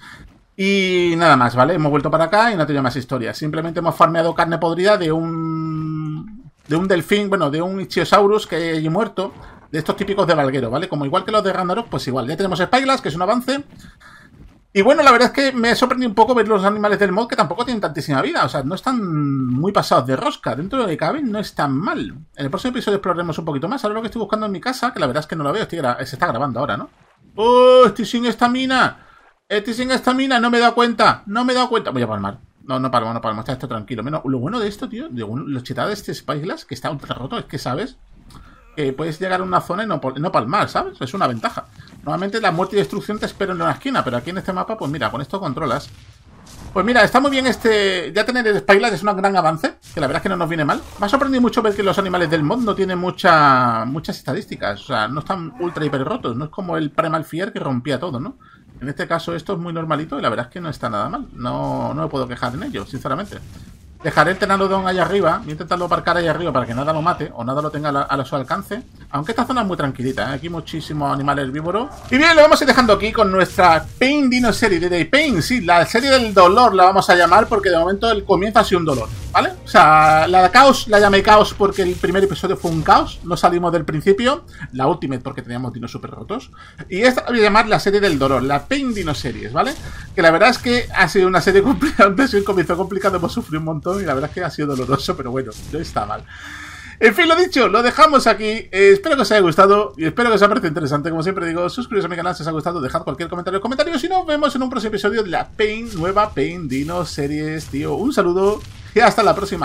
y nada más, ¿vale? Hemos vuelto para acá y no tenía más historias. Simplemente hemos farmeado carne podrida de un... De un delfín, bueno, de un ichiosaurus que hay allí muerto de estos típicos de Valguero, ¿vale? Como igual que los de Ragnarok, pues igual. Ya tenemos Spyglass, que es un avance. Y bueno, la verdad es que me sorprendido un poco ver los animales del mod que tampoco tienen tantísima vida. O sea, no están muy pasados de rosca. Dentro de lo que no están mal. En el próximo episodio exploraremos un poquito más. Ahora lo que estoy buscando en mi casa, que la verdad es que no lo veo. Estoy se está grabando ahora, ¿no? ¡Oh! Estoy sin estamina. Estoy sin estamina. No me he dado cuenta. No me he dado cuenta. Voy a palmar. No, no palmo, no palmo. Está esto tranquilo. Menos, lo bueno de esto, tío, de los chetado de este Spyglass, que está ultra roto, es que, ¿sabes? que eh, puedes llegar a una zona y no, no palmar, ¿sabes? Es una ventaja. Normalmente la muerte y destrucción te esperan en una esquina, pero aquí en este mapa, pues mira, con esto controlas. Pues mira, está muy bien este... Ya tener el Spyglass es un gran avance, que la verdad es que no nos viene mal. Me ha sorprendido mucho ver que los animales del mod no tienen mucha, muchas estadísticas. O sea, no están ultra hiper rotos. No es como el Primal que rompía todo, ¿no? En este caso esto es muy normalito y la verdad es que no está nada mal. No, no me puedo quejar en ello, sinceramente. Dejaré el Tenalodon allá arriba. Voy a intentarlo aparcar allá arriba para que nada lo mate o nada lo tenga a, su alcance. Aunque esta zona es muy tranquilita, ¿eh? Aquí muchísimos animales herbívoros. Y bien, lo vamos a ir dejando aquí con nuestra Pain Dino serie de Day Pain. Sí, la serie del dolor la vamos a llamar porque de momento él comienza así un dolor. ¿Vale? O sea, la de Caos la llamé Caos porque el primer episodio fue un caos, no salimos del principio. La Ultimate porque teníamos dinos super rotos. Y esta la voy a llamar la serie del dolor, la Pain Dino Series, ¿vale? Que la verdad es que ha sido una serie complicada, si [LAUGHS] comenzó complicado, hemos sufrido un montón y la verdad es que ha sido doloroso, pero bueno, no está mal. En fin, lo dicho, lo dejamos aquí. Eh, espero que os haya gustado y espero que os haya parecido interesante. Como siempre digo, suscribiros a mi canal si os ha gustado, dejad cualquier comentario en los comentarios y nos vemos en un próximo episodio de la Pain, nueva Pain Dino Series, tío. Un saludo. Y hasta la próxima.